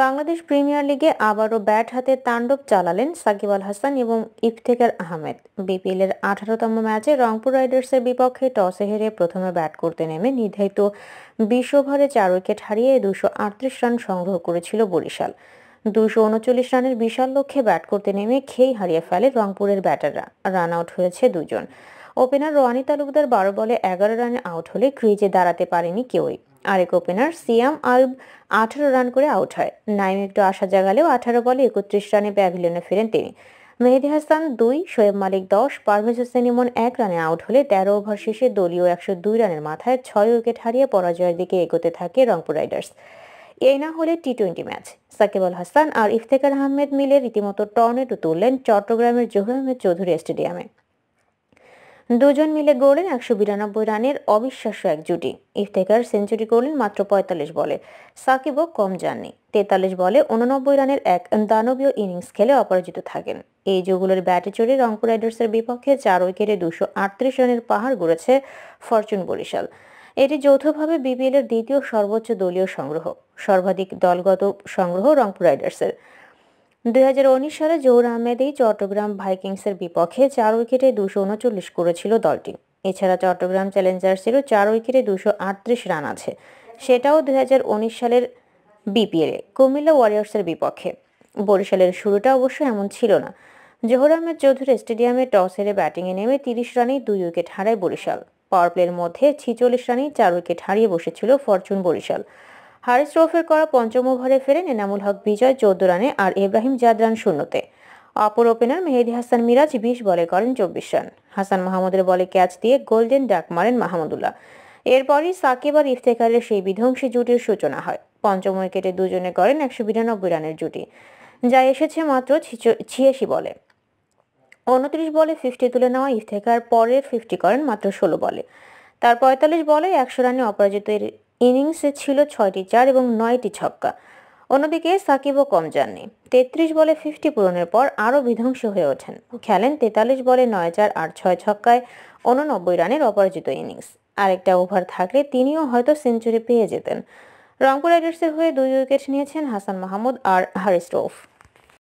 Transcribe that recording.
Bangladesh premier লিগে আবারও bat হাতে তাণ্ডব চালালেন সাকিব আল হাসান এবং ইফতেকার আহমেদ বিপিএল এর আঠারোতম ম্যাচে রংপুর রাইডার্সের বিপক্ষে টসে হেরে প্রথমে ব্যাট করতে নেমে নির্ধারিত বিশ ওভারে চার উইকেট হারিয়ে দুশো আটত্রিশ রান সংগ্রহ করেছিল বরিশাল দুশো উনচল্লিশ রানের বিশাল লক্ষ্যে ব্যাট করতে নেমে খেই হারিয়ে ফেলে রংপুরের ব্যাটাররা রান আউট হয়েছে দুজন ওপেনার রোয়ানি তালুকদার বারো বলে এগারো রানে আউট হলে ক্রিজে দাঁড়াতে পারেনি কেউই আরেক ওপেনার সিয়াম আলব আঠারো রান করে আউট হয় নাইম একটু আশা জাগালেও আঠারো বলে একত্রিশ রানে প্যাভিলিয়নে ফেরেন তিনি মেহেদি হাসান দুই শোয়েব মালিক দশ পারভেজ হোসেন ইমন এক রানে আউট হলে তেরো ওভার শেষে দলীয় একশো দুই রানের মাথায় ছয় উইকেট হারিয়ে পরাজয়ের দিকে এগোতে থাকে রংপুর রাইডার্স এই না হলে T twenty match Shakib Al Hasan আর ইফতেখার আহমেদ মিলে রীতিমতো টর্নেটো তুললেন চট্টগ্রামের জহুর আহমেদ চৌধুরী স্টেডিয়ামে দুজন মিলে গড়লেন একশো বিরানব্বই রানের অবিশ্বাস্য এক জুটি ইফতেকার সেঞ্চুরি করলেন মাত্র পঁয়তাল্লিশ বলে সাকিবও কম যাননি তেতাল্লিশ বলে উননব্বই রানের এক দানবীয় ইনিংস খেলে অপরাজিত থাকেন এই যুগুলোর ব্যাটে চড়ে রংপুর রাইডার্সের বিপক্ষে চার উইকেটে দুশো আটত্রিশ রানের পাহাড় গড়েছে ফরচুন বরিশাল এটি যৌথভাবে বিপিএলের দ্বিতীয় সর্বোচ্চ দলীয় সংগ্রহ সর্বাধিক দলগত সংগ্রহ রংপুর রাইডার্সের দুই সালে জহুর আহমেদই চট্টগ্রাম ভাইকিংসের বিপক্ষে চার উইকেটে দুশো উনচল্লিশ করেছিল দলটি এছাড়া চট্টগ্রাম চ্যালেঞ্জার্সেরও চার উইকেটে দুশো রান আছে সেটাও দুই সালের বিপিএলে কুমিল্লা ওয়ারিয়ার্সের বিপক্ষে বরিশালের শুরুটা অবশ্য এমন ছিল না জহুর আহমেদ চৌধুরী স্টেডিয়ামে টস হেরে ব্যাটিংয়ে নেমে তিরিশ রানেই দুই উইকেট হারায় বরিশাল পাওয়ার প্লের মধ্যে ছিচল্লিশ রানেই চার উইকেট হারিয়ে বসেছিল ফরচুন বরিশাল হারিস রফের করা পঞ্চম ওভারে ফেরেন এনামুল হক বিজয় চৌদ্দ রানে আর ইব্রাহিম জাদ রান শূন্যতে অপর ওপেনার মেহেদি হাসান মিরাজ বিশ বলে করেন চব্বিশ রান হাসান মাহমুদের বলে ক্যাচ দিয়ে গোল্ডেন ডাক মারেন মাহমুদুল্লাহ এরপরই সাকিব আর ইফতেখারের সেই বিধ্বংসী জুটির সূচনা হয় পঞ্চম উইকেটে দুজনে করেন একশো বিরানব্বই রানের জুটি যা এসেছে মাত্র ছিয়াশি বলে উনত্রিশ বলে ফিফটি তুলে নেওয়া ইফতেখার পরের ফিফটি করেন মাত্র ষোলো বলে তার পঁয়তাল্লিশ বলে একশো রানে অপরাজিত ইনিংসে ছিল ছয়টি চার এবং নয়টি ছক্কা অন্যদিকে সাকিবও কম যাননি তেত্রিশ বলে ফিফটি পূরণের পর আরও বিধ্বংস হয়ে ওঠেন খেলেন তেতাল্লিশ বলে নয় চার আর ছয় ছক্কায় উননব্বই রানের অপরাজিত ইনিংস আরেকটা ওভার থাকলে তিনিও হয়তো সেঞ্চুরি পেয়ে যেতেন রংপুর রাইডার্সের হয়ে দুই উইকেট নিয়েছেন হাসান মাহমুদ আর হারিস্টোফ